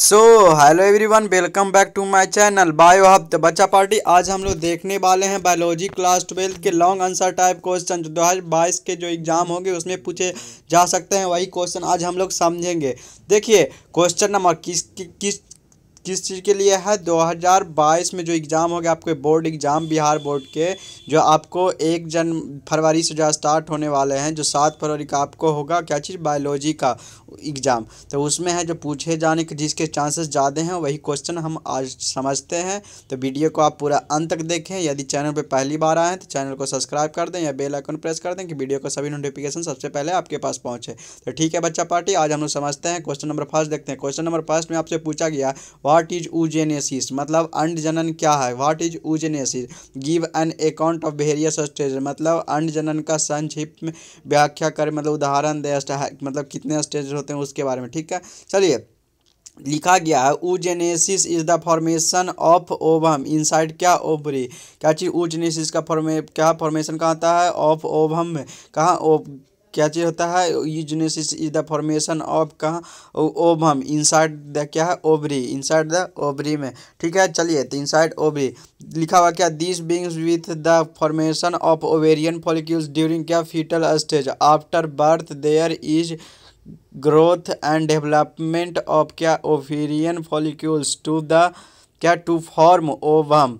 So hello everyone welcome back to my channel Bio Hub बच्चा party आज हम लोग देखने वाले हैं बायोलॉजी क्लास ट्वेल्थ के लॉन्ग आंसर टाइप क्वेश्चन जो दो हज़ार बाईस के जो एग्ज़ाम होंगे उसमें पूछे जा सकते हैं वही क्वेश्चन आज हम लोग समझेंगे देखिए क्वेश्चन नंबर किस कि, किस किस चीज़ के लिए है 2022 में जो एग्ज़ाम हो गया आपके बोर्ड एग्ज़ाम बिहार बोर्ड के जो आपको एक जन फरवरी से जो स्टार्ट होने वाले हैं जो सात फरवरी का आपको होगा क्या चीज़ बायोलॉजी का एग्ज़ाम तो उसमें है जो पूछे जाने के जिसके चांसेस ज़्यादा हैं वही क्वेश्चन हम आज समझते हैं तो वीडियो को आप पूरा अंत तक देखें यदि चैनल पर पहली बार आएँ तो चैनल को सब्सक्राइब कर दें या बेलाइकन प्रेस कर दें कि वीडियो का सभी नोटिफिकेशन सबसे पहले आपके पास पहुँचे तो ठीक है बच्चा पार्टी आज हम लोग समझते हैं क्वेश्चन नंबर फर्स्ट देखते हैं क्वेश्चन नंबर फर्स्ट में आपसे पूछा गया व्हाट इज ऊजेनेसिस मतलब अंड जनन क्या है what is oogenesis give an account of various stage मतलब अंड जनन का संक्षिप्त में व्याख्या करें मतलब उदाहरण दे मतलब कितने स्टेज होते हैं उसके बारे में ठीक है चलिए लिखा गया है oogenesis is the formation of ovum inside क्या ओवरी क्या चीज़ ऊजेनेसिस का फॉर्मे क्या फॉर्मेशन कहाँ आता है ऑफ ओवम में कहाँ क्या चीज़ होता है oogenesis is the formation of कहाँ ओभम इनसाइड द क्या है ओबरी इनसाइड द ओबरी में ठीक है चलिए तो इनसाइड ओबरी लिखा हुआ क्या this begins with the formation of ovarian follicles during क्या foetal stage after birth there is growth and development of क्या ओवेरियन फॉलिक्यूल्स टू द क्या to form ovum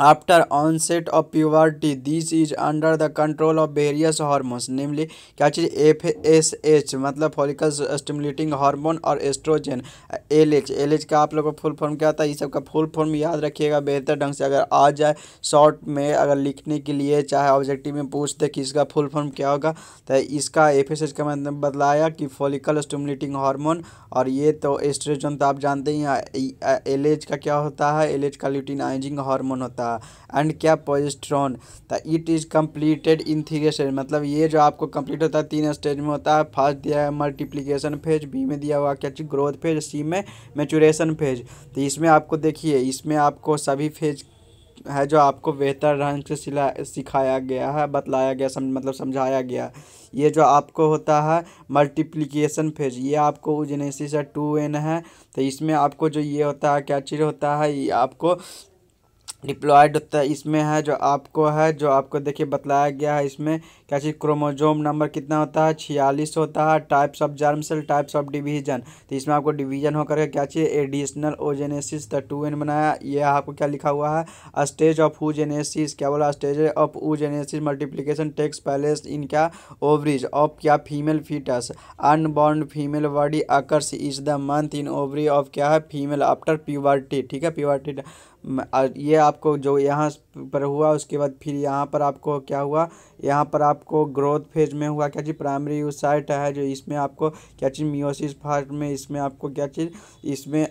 after onset of puberty, this is under the control of various hormones namely क्या चीज़ F S H मतलब follicle stimulating hormone और oestrogen L H L H का आप लोगों का full form क्या होता है ये सब का फुल फॉर्म याद रखिएगा बेहतर ढंग से अगर आ जाए शॉर्ट में अगर लिखने के लिए चाहे ऑब्जेक्टिव में पूछ दे कि इसका फुल फॉर्म क्या होगा तो इसका एफ एस एच का मैंने मतलब बदलाया कि फॉलिकल स्टिमुलेटिंग हार्मोन और ये तो एस्ट्रोजन तो आप जानते ही एल एच का क्या होता है एल एच का ल्यूटिनाइजिंग हार्मोन होता है था एंड क्या पॉजिस्ट्रॉन था it is completed in three stage मतलब ये जो आपको कंप्लीट होता है तीन स्टेज में होता है फर्स्ट दिया है मल्टीप्लीकेशन फेज बी में दिया हुआ क्या चीज़ ग्रोथ फेज सी में मेचुरेशन फेज तो इसमें आपको देखिए इसमें आपको सभी फेज है जो आपको बेहतर ढंग से सिला सिखाया गया है बतलाया गया सम, मतलब समझाया गया ये जो आपको होता है मल्टीप्लिकेशन फेज ये आपको जेनेसिस टू एन है तो इसमें आपको जो ये होता है क्या चीज़ होता है ये आपको डिप्लॉयड होता है इसमें है जो आपको है जो आपको देखिए बतलाया गया है इसमें क्या चीज़ क्रोमोजोम नंबर कितना होता है छियालीस होता है types of germ cell types of division तो इसमें आपको डिवीजन होकर के क्या चाहिए additional oogenesis the two N बनाया ये आपको क्या लिखा हुआ है स्टेज ऑफ ऊजेनेसिस क्या बोला stage of oogenesis multiplication takes place in क्या ओवरीज ऑफ क्या female foetus unborn female body occurs is the month in ovary of क्या है फीमेल आफ्टर प्यूबर्टी ठीक है प्यूबर्टी ये आपको जो यहाँ पर हुआ उसके बाद फिर यहाँ पर आपको क्या हुआ यहाँ पर आपको ग्रोथ फेज में हुआ क्या चीज़ प्राइमरी यूसाइट है जो इसमें आपको क्या चीज़ मियोसिस फर्स्ट में इसमें आपको क्या चीज़ इसमें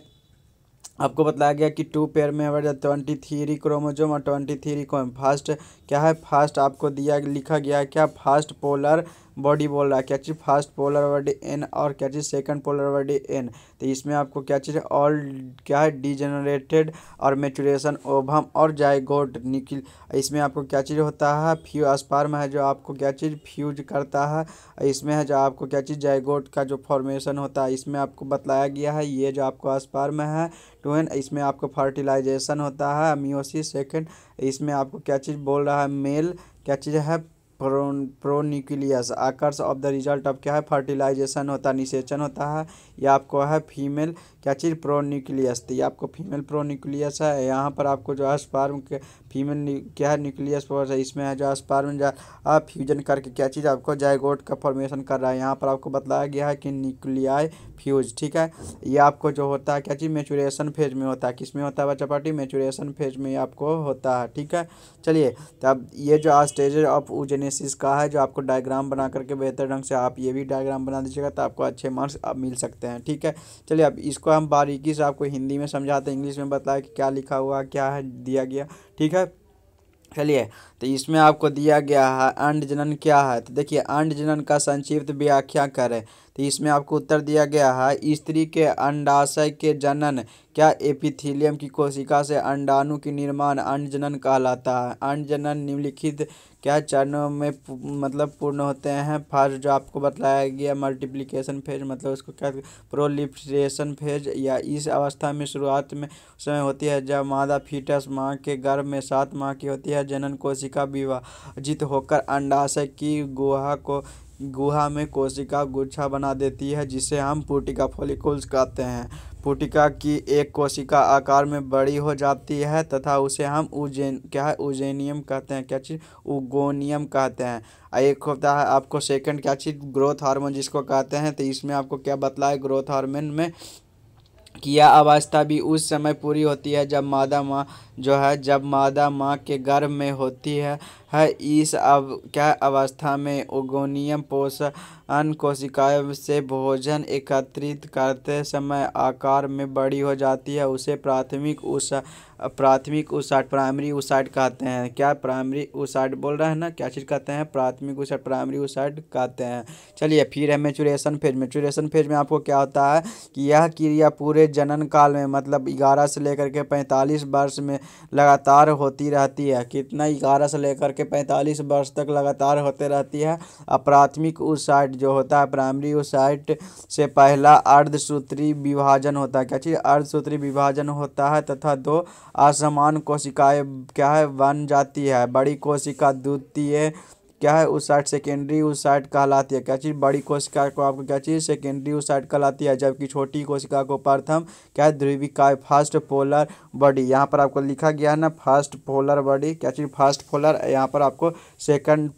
आपको बताया गया कि टू पेयर में ट्वेंटी थ्री क्रोमोजोम और ट्वेंटी थ्री फर्स्ट क्या है फास्ट आपको दिया लिखा गया है क्या फास्ट पोलर बॉडी बोल रहा है क्या चीज़ फर्स्ट पोलर बॉडी एन और क्या चीज़ सेकंड पोलर बॉडी एन तो इसमें आपको क्या चीज़ ऑल क्या है डिजेनरेटेड और मेचुरेशन ओभम और जायगोट निकिल इसमें आपको क्या चीज़ होता है फ्यू स्पार्म है जो आपको क्या चीज़ फ्यूज करता है इसमें है जो आपको क्या चीज़ जायगोट का जो फॉर्मेशन होता है इसमें आपको बतलाया गया है ये जो आपको स्पार्म है एन इसमें आपको फर्टिलाइजेशन होता है मियोसिस सेकेंड इसमें आपको क्या चीज़ बोल रहा है मेल क्या चीज़ है pronucleus occurs of the result of क्या है फर्टिलाइजेशन होता है निषेचन होता है या आपको है फीमेल क्या चीज़ प्रोन्यूक्लियस तो ये आपको फीमेल प्रोन्यूक्लियस है यहाँ पर आपको जो है स्पर्म के फीमेल क्या है न्यूक्लियस फोर्स है इसमें है जो स्पार में जा आप फ्यूजन करके क्या चीज़ आपको जायगोट का फॉर्मेशन कर रहा है यहाँ पर आपको बताया गया है कि न्यूक्लियाई फ्यूज ठीक है ये आपको जो होता है क्या चीज़ मेचुरेशन फेज में होता है किस में होता है बच्चा पार्टी मेचुरेशन फेज में आपको होता है ठीक है चलिए तो अब ये जो स्टेज ऑफ उजेनेसिस का है जो आपको डायग्राम बना करके बेहतर ढंग से आप ये भी डायग्राम बना दीजिएगा तो आपको अच्छे मार्क्स अब मिल सकते हैं ठीक है चलिए अब इसको हम बारीकी से आपको हिंदी में समझाते हैं इंग्लिश में बताया कि क्या लिखा हुआ क्या है दिया गया ठीक है चलिए तो इसमें आपको दिया गया है अंड जनन क्या है तो देखिए अंड जनन का संक्षिप्त व्याख्या करें तो इसमें आपको उत्तर दिया गया है स्त्री के अंडाशय के जनन क्या एपिथीलियम की कोशिका से अंडाणु की निर्माण अंड जनन कहलाता है अंड जनन निम्नलिखित क्या चरणों में मतलब पूर्ण होते हैं फर्स्ट जो आपको बताया गया मल्टीप्लिकेशन फेज मतलब उसको क्या प्रोलिफ्रेशन फेज या इस अवस्था में शुरुआत में समय होती है जब मादा फीटस माँ के गर्भ में सात माह की होती है जनन कोशिका विभाजित होकर अंडाशय की गुहा को गुहा में कोशिका गुच्छा बना देती है जिसे हम पुटिका फॉलिकल्स कहते हैं पुटिका की एक कोशिका आकार में बड़ी हो जाती है तथा उसे हम उजेन क्या है उजेनियम कहते हैं क्या चीज़ उगोनियम कहते हैं एक होता है आपको सेकंड क्या चीज़ ग्रोथ हार्मोन जिसको कहते हैं तो इसमें आपको क्या बतला है ग्रोथ हार्मोन में किया अवस्था भी उस समय पूरी होती है जब मादा माँ जो है जब मादा माँ के गर्भ में होती है है इस अव क्या अवस्था में ओगोनियम पोषण कोशिकाओं से भोजन एकत्रित करते समय आकार में बड़ी हो जाती है उसे प्राथमिक उषा प्राथमिक उसाट प्राइमरी उसाट कहते हैं क्या प्राइमरी उसाट बोल रहे हैं ना क्या चीज़ कहते हैं प्राथमिक उसाट प्राइमरी उसाट कहते हैं चलिए फिर है मेचुरेशन फेज मेचुरेशन फेज में आपको क्या होता है कि यह क्रिया पूरे जनन काल में मतलब ग्यारह से लेकर के पैंतालीस वर्ष में लगातार होती रहती है कितना ग्यारह से लेकर के पैंतालीस वर्ष तक लगातार होते रहती है और प्राथमिक उसाइट जो होता है प्राइमरी उइट से पहला अर्धसूत्री विभाजन होता है क्या चीज़ अर्धसूत्री विभाजन होता है तथा दो असमान कोशिकाएँ क्या है बन जाती है बड़ी कोशिका द्वितीय क्या है उस साइड सेकेंडरी उस साइड कहलाती है क्या चीज़ बड़ी कोशिका को आपको क्या चीज़ सेकेंडरी उस साइड कहलाती है जबकि छोटी कोशिका को प्रथम क्या है ध्रुविकाय फर्स्ट पोलर बॉडी यहाँ पर आपको लिखा गया है ना फर्स्ट पोलर बॉडी क्या चीज़ फर्स्ट पोलर यहाँ पर आपको सेकंड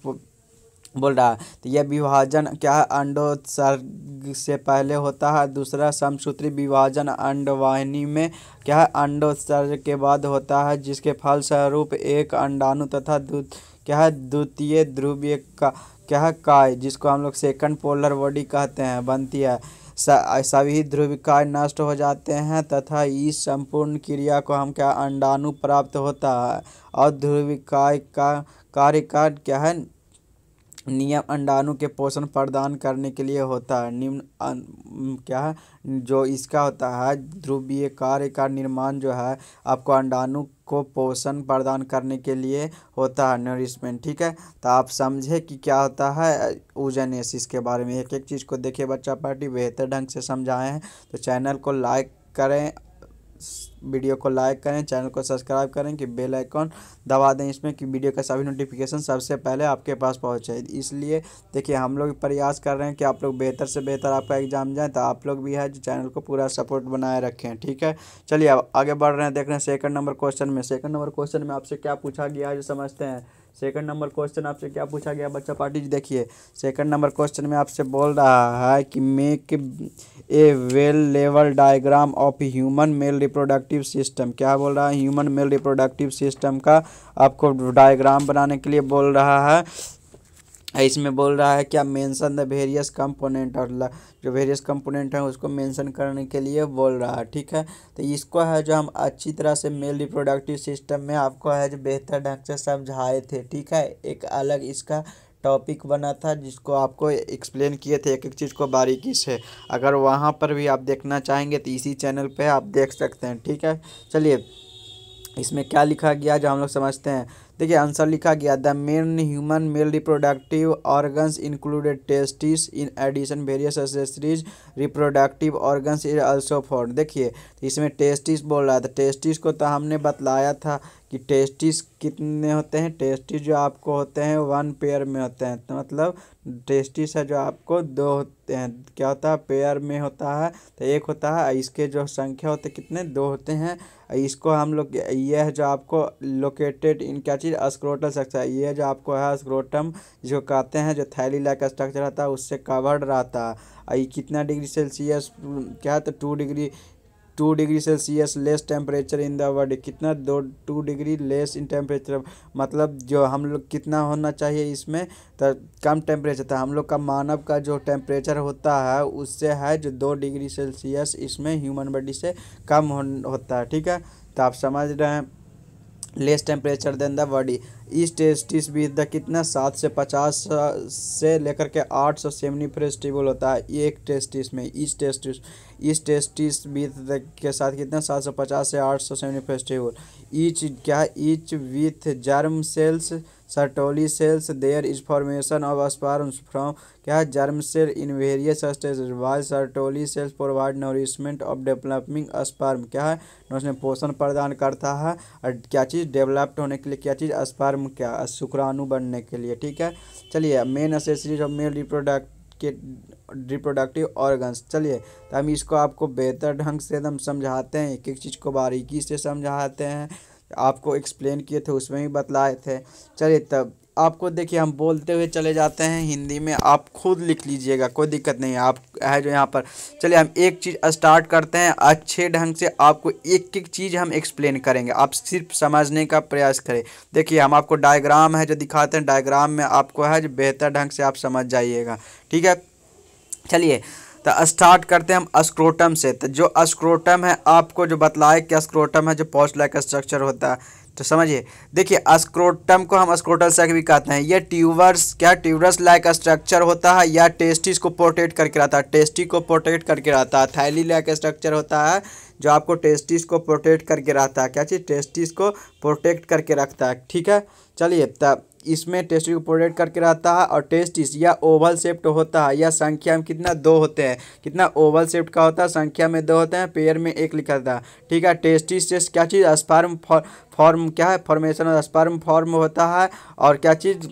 बोल रहा है तो यह विभाजन क्या है अंडोत्सर्ग से पहले होता है दूसरा समसूत्री विभाजन अंडवाहिनी में क्या है अंडोत्सर्ग के बाद होता है जिसके फलस्वरूप एक अंडाणु तथा दूध क्या द्वितीय ध्रुवीय का क्या काय जिसको हम लोग सेकंड पोलर बॉडी कहते हैं बनती है सभी ध्रुव काय नष्ट हो जाते हैं तथा इस संपूर्ण क्रिया को हम क्या अंडाणु प्राप्त होता है और ध्रुव काय का कार्य का क्या है नियम अंडाणु के पोषण प्रदान करने के लिए होता है निम्न क्या है जो इसका होता है ध्रुवीय कार्य का निर्माण जो है आपको अंडाणु को पोषण प्रदान करने के लिए होता है नरिशमेंट ठीक है तो आप समझे कि क्या होता है ओजनेसिस के बारे में एक एक चीज़ को देखिए बच्चा पार्टी बेहतर ढंग से समझाए हैं तो चैनल को लाइक करें वीडियो को लाइक करें चैनल को सब्सक्राइब करें कि बेल आइकॉन दबा दें इसमें कि वीडियो का सभी नोटिफिकेशन सबसे पहले आपके पास पहुंचे इसलिए देखिए हम लोग प्रयास कर रहे हैं कि आप लोग बेहतर से बेहतर आपका एग्ज़ाम जाए तो आप लोग भी है जो चैनल को पूरा सपोर्ट बनाए रखें ठीक है चलिए अब आगे बढ़ रहे हैं देख रहे हैं सेकंड नंबर क्वेश्चन में सेकंड नंबर क्वेश्चन में आपसे क्या पूछा गया है जो समझते हैं सेकंड नंबर क्वेश्चन आपसे क्या पूछा गया बच्चा पार्टी जी देखिए सेकंड नंबर क्वेश्चन में आपसे बोल रहा है कि make a well level diagram of human male reproductive reproductive system क्या बोल रहा है ह्यूमन मेल रिप्रोडक्टिव सिस्टम का आपको डायग्राम बनाने के लिए बोल रहा है इसमें बोल रहा है क्या मेंशन द वेरियस कंपोनेंट और जो वेरियस कंपोनेंट है उसको मेंशन करने के लिए बोल रहा है ठीक है तो इसको है जो हम अच्छी तरह से मेल रिप्रोडक्टिव सिस्टम में आपको है जो बेहतर ढंग से समझाए थे ठीक है एक अलग इसका टॉपिक बना था जिसको आपको एक्सप्लेन किए थे एक एक चीज़ को बारीकी से अगर वहाँ पर भी आप देखना चाहेंगे तो इसी चैनल पे आप देख सकते हैं ठीक है चलिए इसमें क्या लिखा गया जो हम लोग समझते हैं देखिए आंसर लिखा गया the main human male reproductive organs included testis in addition various accessories reproductive organs is also for देखिए इसमें टेस्टिस बोल रहा था तो टेस्टिस को तो हमने बतलाया था कि टेस्टिस कितने होते हैं टेस्टिस जो आपको होते हैं वन पेयर में होते हैं तो मतलब टेस्टिस है जो आपको दो होते हैं क्या होता है पेयर में होता है तो एक होता है इसके जो संख्या होते कितने दो होते हैं इसको हम लोग ये है जो आपको लोकेटेड इन क्या चीज़ अस्क्रोटल स्ट्रक्चर ये जो आपको है स्क्रोटम जो कहते हैं जो थैली लाइक स्ट्रक्चर रहता है उससे कवर्ड रहता है कितना डिग्री सेल्सियस क्या है तो two degree two degree Celsius less temperature in the world कितना दो two degree less in temperature मतलब जो हम लोग कितना होना चाहिए इसमें तो कम टेम्परेचर था तो हम लोग का मानव का जो टेम्परेचर होता है उससे है जो दो डिग्री सेल्सियस इसमें ह्यूमन बॉडी से कम हो, होता है ठीक है तो आप समझ रहे हैं less temperature then the body इस टेस्टिस भी द कितना सात से पचास से लेकर के आठ सौ सेमनी फ्रेस्टिबल होता है एक टेस्टिस में इस टेस्टिस इस टेस्टिस विथ के साथ कितना सात सौ पचास से आठ सौ सेमनी फ्रेस्टिबल ईच क्या each with germ cells cells there is formation of of from क्या germ cell in various stage wise Sertoli cells provide nourishment of developing sperm क्या है उसमें पोषण प्रदान करता है और क्या चीज़ डेवलप्ड होने के लिए क्या चीज़ स्पर्म क्या शुक्राणु बनने के लिए ठीक है चलिए main accessories of male reproduct के रिप्रोडक्टिव ऑर्गन्स चलिए तो हम इसको आपको बेहतर ढंग से एकदम समझाते हैं एक एक चीज़ को बारीकी से समझाते हैं आपको एक्सप्लेन किए थे उसमें भी बतलाए थे चलिए तब आपको देखिए हम बोलते हुए चले जाते हैं हिंदी में आप खुद लिख लीजिएगा कोई दिक्कत नहीं है आप है जो यहाँ पर चलिए हम एक चीज़ स्टार्ट करते हैं अच्छे ढंग से आपको एक एक चीज़ हम एक्सप्लेन करेंगे आप सिर्फ समझने का प्रयास करें देखिए हम आपको डायग्राम है जो दिखाते हैं डायग्राम में आपको है जो बेहतर ढंग से आप समझ जाइएगा ठीक है चलिए तो स्टार्ट करते हैं हम अस्क्रोटम से तो जो अस्क्रोटम है आपको जो बतलाए कि अस्क्रोटम है जो पॉस्ट लाइक स्ट्रक्चर होता है तो समझिए देखिए अस्क्रोटम को हम अस्क्रोटल सैक भी कहते हैं ये ट्यूबर्स क्या ट्यूबर्स लाइक स्ट्रक्चर होता है या टेस्टिस को प्रोटेक्ट करके रहता है टेस्टी को प्रोटेक्ट करके रहता है थैली लाइक स्ट्रक्चर होता है जो आपको टेस्टिस को प्रोटेक्ट करके रखता है क्या चीज़ टेस्टिस को प्रोटेक्ट करके रखता है ठीक है चलिए तब इसमें टेस्टिस को प्रोटेक्ट करके रहता है और टेस्टिस या ओवल सेप्ट होता है या संख्या में कितना दो होते हैं कितना ओवल सेप्ट का होता है संख्या में दो होते हैं पेयर में एक लिखा था ठीक है टेस्टिस से क्या चीज़ स्पर्म फॉर्म क्या है फॉर्मेशन और स्पर्म फॉर्म होता है और क्या चीज़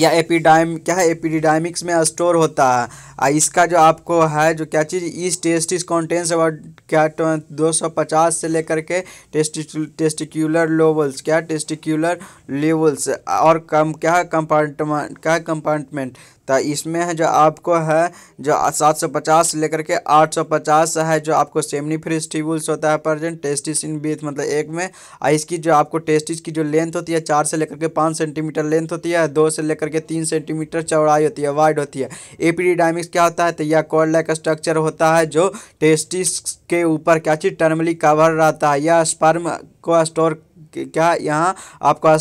या एपिडाइम क्या है एपिडाइमिक्स में स्टोर होता है आ इसका जो आपको है जो क्या चीज़ इस टेस्टिस कॉन्टेंस और क्या तो दो सौ पचास से लेकर के टेस्टि टेस्टिक्यूलर लेवल्स क्या टेस्टिक्यूलर लेवल्स और कम क्या कंपार्टमेंट क्या कंपार्टमेंट तो इसमें है जो आपको है जो सात सौ पचास लेकर के आठ सौ पचास है जो आपको सेमनी फ्रेस्टिवल्स होता है प्रजेंट टेस्टिस इन बीथ मतलब एक में और इसकी जो आपको टेस्टिस की जो लेंथ होती है चार से लेकर के पाँच सेंटीमीटर लेंथ होती है दो से लेकर के तीन सेंटीमीटर चौड़ाई होती है वाइड होती है एपीडी डायमिक्स क्या होता है तो यह कॉल लाइक स्ट्रक्चर होता है जो टेस्टिस के ऊपर क्या चीज़ टर्मली कवर रहता है यह स्पर्म को स्टोर क्या यहाँ आपका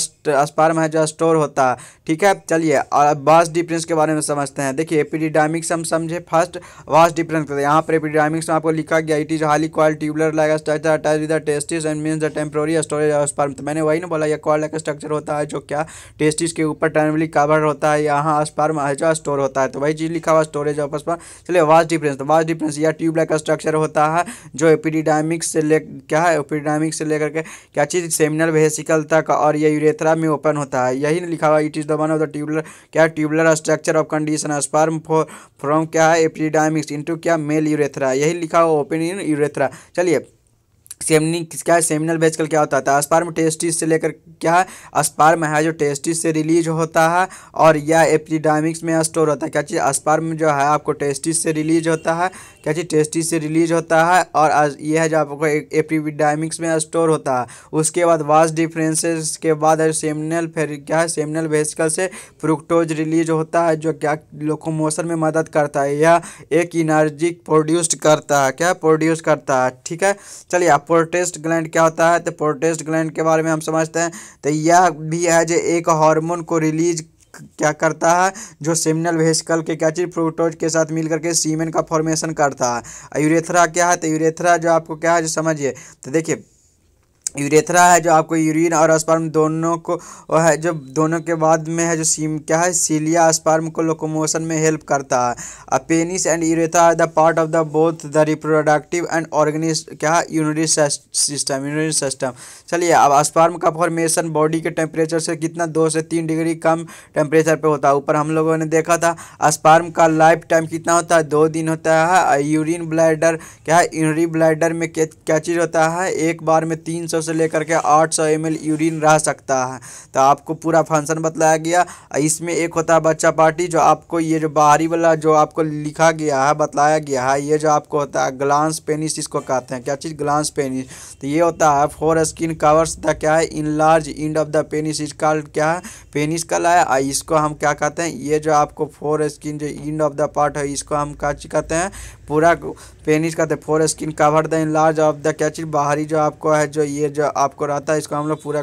अस्पार है जो स्टोर होता है ठीक है चलिए और वास डिफरेंस के बारे में समझते हैं देखिए एपिडिडामिक्स हम समझे फर्स्ट वास डिफरेंस करते हैं यहाँ पर एपिडामिक्स में आपको लिखा गया it is highly coil tubular like structure attach with the testis and mean the temporary storage of sperm तो मैंने वही ना बोला यह कॉल लाइक स्ट्रक्चर होता है जो क्या टेस्टिस के ऊपर टर्नली कवर होता है यहाँ है जो स्टोर होता है तो वही चीज़ लिखा हुआ स्टोरेज ऑफ अस्पार्म चलिए वास डिफरेंस तो वास डिफरेंस या ट्यूब लाइक स्ट्रक्चर होता है जो एपिडिडामिक्स से ले क्या है एपिडिडामिक्स से लेकर के क्या चीज़ सेमिनर इनर वेसिकल तक और ये यूरेथ्रा में ओपन होता है यही लिखा हुआ it is the one of the tubular क्या tubular structure of condition sperm from क्या है एपिडामिक्स इंटू क्या मेल यूरेथ्रा यही लिखा हुआ ओपन इन यूरेथ्रा चलिए सेमनी क्या है सेमिनल वेजिकल क्या होता था अस्पार्म टेस्टिस से लेकर क्या है स्पार्म है जो टेस्टिस से रिलीज होता है और या एपिडामिक्स में स्टोर होता है क्या चीज़ स्पार्म जो है आपको टेस्टिस से रिलीज होता है क्या चीज़ टेस्टी से रिलीज होता है और ये है जो आपको एप्रीविडामिक्स में स्टोर होता है उसके बाद वास डिफ्रेंसेस के बाद सेमिनल फिर क्या है सेमिनल वेसिकल से फ्रुक्टोज रिलीज होता है जो क्या लोकोमोशन में मदद करता है यह एक इनर्जी प्रोड्यूस्ड करता है क्या प्रोड्यूस करता है ठीक है चलिए आप प्रोटेस्ट ग्लैंड क्या होता है तो प्रोटेस्ट ग्लैंड के बारे में हम समझते हैं तो यह भी है जो एक हार्मोन को रिलीज क्या करता है जो सेमिनल वेस्कल के क्या चीज़ प्रोटोज के साथ मिल करके सीमेन का फॉर्मेशन करता है यूरेथ्रा क्या है तो यूरेथ्रा जो आपको क्या है जो समझिए तो देखिए यूरेथ्रा है जो आपको यूरिन और स्पर्म दोनों को है जो दोनों के बाद में है जो सीम क्या है सीलिया स्पर्म को लोकोमोशन में हेल्प करता है penis and urethra are the part of the both the reproductive and organs क्या है यूनरी सिस्टम यूनरी सिस्टम चलिए अब स्पर्म का फॉर्मेशन बॉडी के टेम्परेचर से कितना दो से तीन डिग्री कम टेम्परेचर पर होता है ऊपर हम लोगों ने देखा था स्पर्म का लाइफ टाइम कितना होता है दो दिन होता है यूरिन ब्लाइडर क्या है यूनरी ब्लाइडर में क्या चीज़ होता है एक बार में तीन सौ सौ से लेकर के आठ सौ एम यूरिन रह सकता है तो आपको पूरा फंक्शन बतलाया गया इसमें एक होता है बच्चा पार्टी जो आपको ये जो बाहरी वाला जो आपको लिखा गया है बतलाया गया है ये जो आपको होता है ग्लांस पेनिस इसको कहते हैं क्या चीज़ ग्लांस पेनिस तो ये होता है फोर स्किन कवर्स द क्या है enlarged end of the penis is called क्या है पेनिस का लाया और इसको हम क्या कहते हैं ये जो आपको फोर स्किन जो इंड ऑफ द पार्ट है इसको हम क्या कहते हैं पूरा पेनिस कहते हैं foreskin cover the enlarged of the क्या चीज़ बाहरी जो आपको है जो ये जो आपको रहता है इसको हम लोग पूरा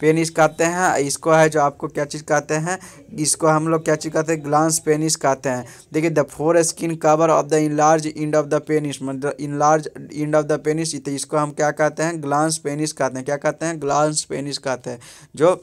पेनिस कहते हैं इसको है जो आपको क्या चीज़ कहते हैं इसको हम लोग क्या चीज़ कहते हैं ग्लांस पेनिस कहते हैं देखिए the foreskin cover of the enlarged end of the penis मतलब enlarged end of the penis इसको हम क्या कहते हैं ग्लांस पेनिस कहते हैं क्या कहते हैं ग्लांस पेनिस कहते हैं जो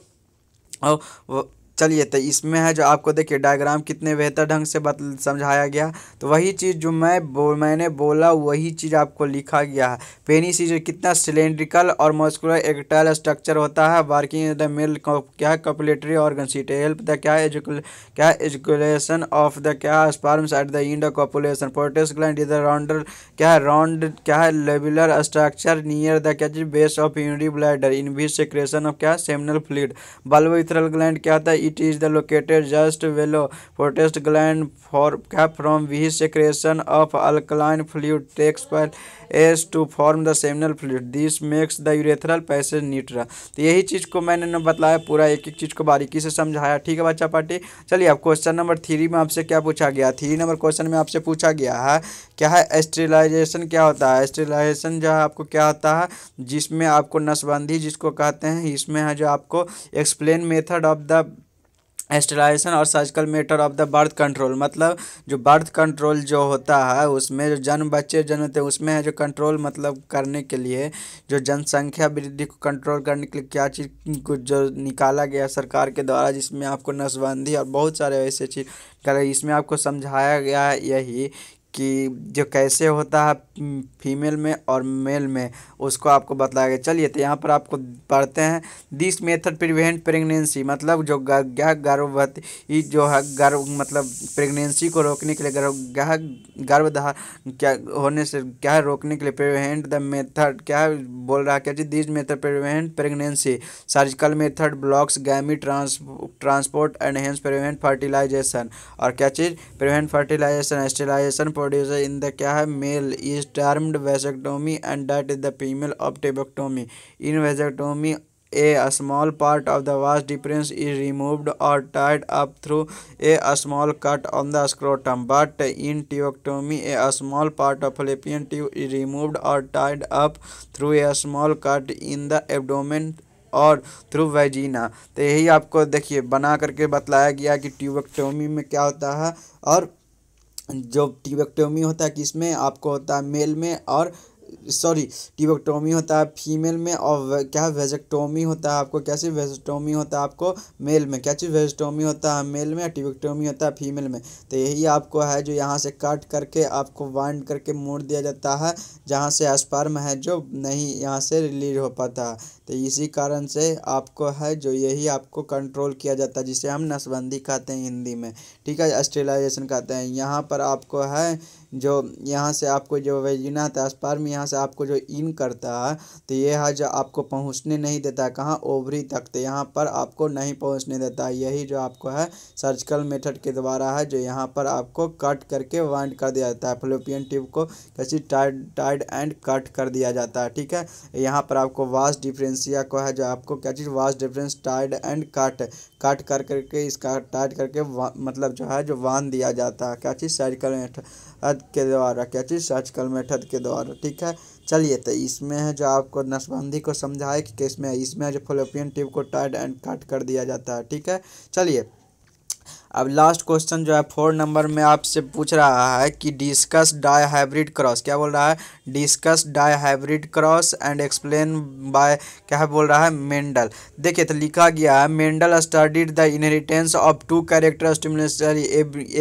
और चलिए तो इसमें है जो आपको देखिए डायग्राम कितने बेहतर ढंग से बत समझाया गया तो वही चीज़ जो मैं बो, मैंने बोला वही चीज़ आपको लिखा गया है पेनी सीजर कितना सिलेंड्रिकल और मस्कुलर एक्टाइल स्ट्रक्चर होता है वर्किंग द मेल क्या है कॉपुलेटरी ऑर्गन सीट हेल्प द क्या एजुकुल क्या एजुकुलेशन ऑफ द क्या sperms at the end copulation prostate gland is the rounder क्या है राउंड क्या है लेबुलर स्ट्रक्चर नियर द क्या बेस ऑफ यूनिटी ब्लैडर इन भी सेक्रेशन ऑफ क्या seminal fluid bulb urethral gland क्या होता है it is the located just below prostate gland फॉर कैप फ्रॉम वी secretion of alkaline fluid takes पर as to form the seminal fluid this makes the urethral passage neutral तो यही चीज़ को मैंने बताया पूरा एक एक चीज़ को बारीकी से समझाया ठीक है बच्चा पार्टी चलिए अब क्वेश्चन नंबर थ्री में आपसे क्या पूछा गया थ्री नंबर क्वेश्चन में आपसे पूछा गया है क्या है स्टेलाइजेशन क्या होता है स्टेलाइजेशन जो है आपको क्या होता है जिसमें आपको नसबंदी जिसको कहते हैं इसमें है जो आपको explain method of the sterilisation और surgical matter of the birth control मतलब जो बर्थ कंट्रोल जो होता है उसमें जो जन्म बच्चे जन्म होते हैं उसमें है जो कंट्रोल मतलब करने के लिए जो जनसंख्या वृद्धि को कंट्रोल करने के लिए क्या चीज़ को जो निकाला गया सरकार के द्वारा जिसमें आपको नसबंदी और बहुत सारे ऐसे चीज़ कर इसमें आपको समझाया गया यही कि जो कैसे होता है फीमेल में और मेल में उसको आपको बताया गया चलिए तो यहाँ पर आपको पढ़ते हैं दिस मेथड प्रिवेंट प्रेगनेंसी मतलब जो गर्भवती जो है गर्भ मतलब प्रेगनेंसी को रोकने के लिए गर्भ गर्भधार क्या होने से क्या रोकने के लिए प्रिवेंट द मेथड क्या बोल रहा है क्या जी this method prevent pregnancy surgical method blocks gamete trans transport and hence prevent fertilisation और क्या चीज़ prevent fertilisation sterilisation producer in the क्या है male is termed vasectomy and that is the female of in vasectomy a small part of the vas deferens is removed और tied up through a small cut on the scrotum but in tubectomy a small part of fallopian tube is removed और tied up through a small cut in the abdomen और through vagina तो यही आपको देखिए बना करके बतलाया गया कि ट्यूबक्टोमी में क्या होता है और जो टिबेक्टोमी होता है किसमें आपको होता है मेल में और सॉरी टिबेक्टोमी होता है फीमेल में और क्या वेजेक्टोमी होता है आपको कैसे वेजेक्टोमी होता है आपको मेल में क्या चीज़ वेजेक्टोमी होता है मेल में टिबेक्टोमी होता है फीमेल में तो यही आपको है जो यहाँ से काट करके आपको वाइंड करके मोड़ दिया जाता है जहाँ से स्पर्म है जो नहीं यहाँ से रिलीज हो पाता है तो इसी कारण से आपको है जो यही आपको कंट्रोल किया जाता है जिसे हम नसबंदी कहते हैं हिंदी में ठीक है स्टेलाइजेशन कहते हैं यहाँ पर आपको है जो यहाँ से आपको जो वेजिना में यहाँ से आपको जो इन करता है तो ये है जो आपको पहुँचने नहीं देता कहाँ ओवरी तक तो यहाँ पर आपको नहीं पहुँचने देता यही जो आपको है सर्जिकल मेथड के द्वारा है जो यहाँ पर आपको कट करके वाइंड कर दिया जाता है फ्लोपियन ट्यूब को कैसी टाइड टाइड एंड कट कर दिया जाता है ठीक है यहाँ पर आपको वास्ट डिफरेंस डिफरेंस या क्या है जो आपको क्या चीज़ was difference tied and cut cut कर करके इसका टाइट करके मतलब जो है जो वान दिया जाता है क्या चीज़ सर्जिकल मेथड के द्वारा क्या चीज़ सर्जिकल मेथड के द्वारा ठीक है चलिए तो इसमें है जो आपको नसबंदी को समझाए कि किस इसमें जो फोलोपियन ट्यूब को टाइड एंड कट कर दिया जाता है ठीक है चलिए अब लास्ट क्वेश्चन जो है फोर नंबर में आपसे पूछ रहा है कि डिस्कस डाई हाइब्रिड क्रॉस क्या बोल रहा है discuss dihybrid cross and explain by क्या बोल रहा है मेंडल देखिए तो लिखा गया है Mendel studied the inheritance of two character stimulatory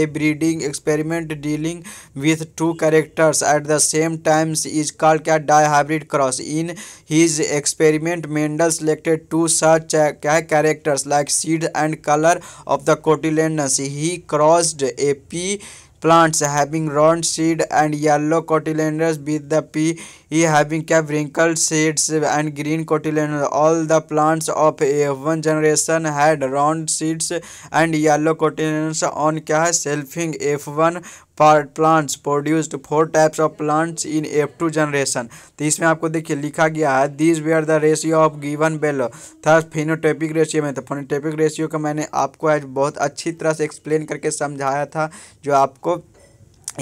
a breeding experiment dealing with two characters at the same times is called क्या dihybrid cross in his experiment Mendel selected two such क्या है characters like seed and colour of the cotyledon he crossed a pea plants having round seed and yellow cotyledons with the pea having cap wrinkled seeds and green cotyledons. All the plants of a one generation had round seeds and yellow cotyledons on cap selfing F1 plants produced four types of plants in F two generation तो इसमें आपको देखिए लिखा गया है this were the ratio of given below था phenotypic ratio में तो फिनोटेपिक रेशियो का मैंने आपको आज बहुत अच्छी तरह से एक्सप्लेन करके समझाया था जो आपको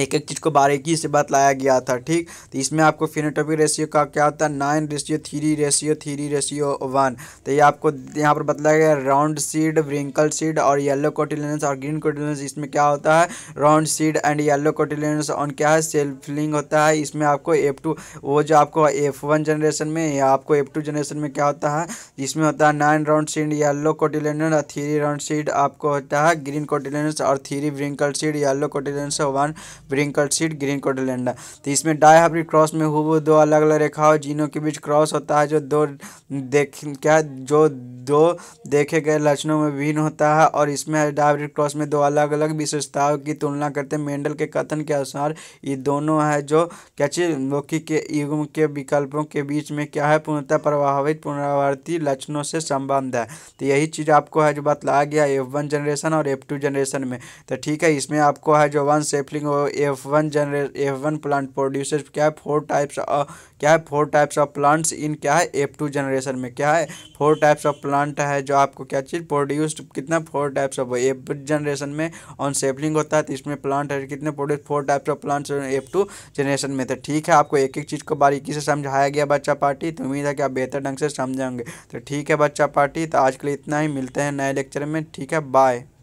एक एक चीज़ को बारीकी से बतलाया गया था ठीक तो इसमें आपको फिनोटॉपिक रेशियो का क्या होता है nine ratio three ratio three ratio one तो ये आपको यहाँ पर बताया गया राउंड सीड व्रिंकल सीड और येलो कोटिलेंस और ग्रीन कोटिलेंस इसमें क्या होता है round seed and yellow cotyledons on क्या है सेल्फलिंग होता है इसमें आपको एफ टू वो जो आपको एफ वन जनरेशन में या आपको एफ टू जनरेशन में क्या होता है इसमें होता है nine round seed yellow cotyledons और थ्री राउंड सीड आपको होता है ग्रीन कोटिलेंस और three wrinkle seed yellow cotyledons one wrinkle seed green cotyledon तो इसमें डाई हाइब्रिड क्रॉस में हु दो अलग अलग रेखाओं जीनों के बीच क्रॉस होता है जो दो देख क्या जो दो देखे गए लक्षणों में भिन्न होता है और इसमें डाइब्रिड क्रॉस में दो अलग अलग विशेषताओं की तुलना करते हैं मेंडल के कथन के अनुसार ये दोनों है जो क्या चीज लोकी के युग्म के विकल्पों के बीच में क्या है पूर्णतः प्रभावित पुनरावर्ती लक्षणों से संबंध है तो यही चीज़ आपको है जो बतलाया गया एफ वन जनरेशन और एफ टू जनरेशन में तो ठीक है इसमें आपको है जो one selfing F one generation F one plant producer क्या है फोर टाइप्स uh, क्या है four types of plants in क्या है एफ टू जनरेशन में क्या है फोर टाइप्स ऑफ प्लांट है जो आपको क्या चीज़ प्रोड्यूस्ड कितना four types of F generation में ऑन सेपलिंग होता है तो इसमें प्लांट है कितने produce four types of plants F two generation में तो ठीक है आपको एक एक चीज़ को बारीकी से समझाया गया बच्चा पार्टी तो उम्मीद है कि आप बेहतर ढंग से समझेंगे तो ठीक है बच्चा पार्टी तो आज के लिए इतना ही मिलते हैं नए लेक्चर में ठीक है बाय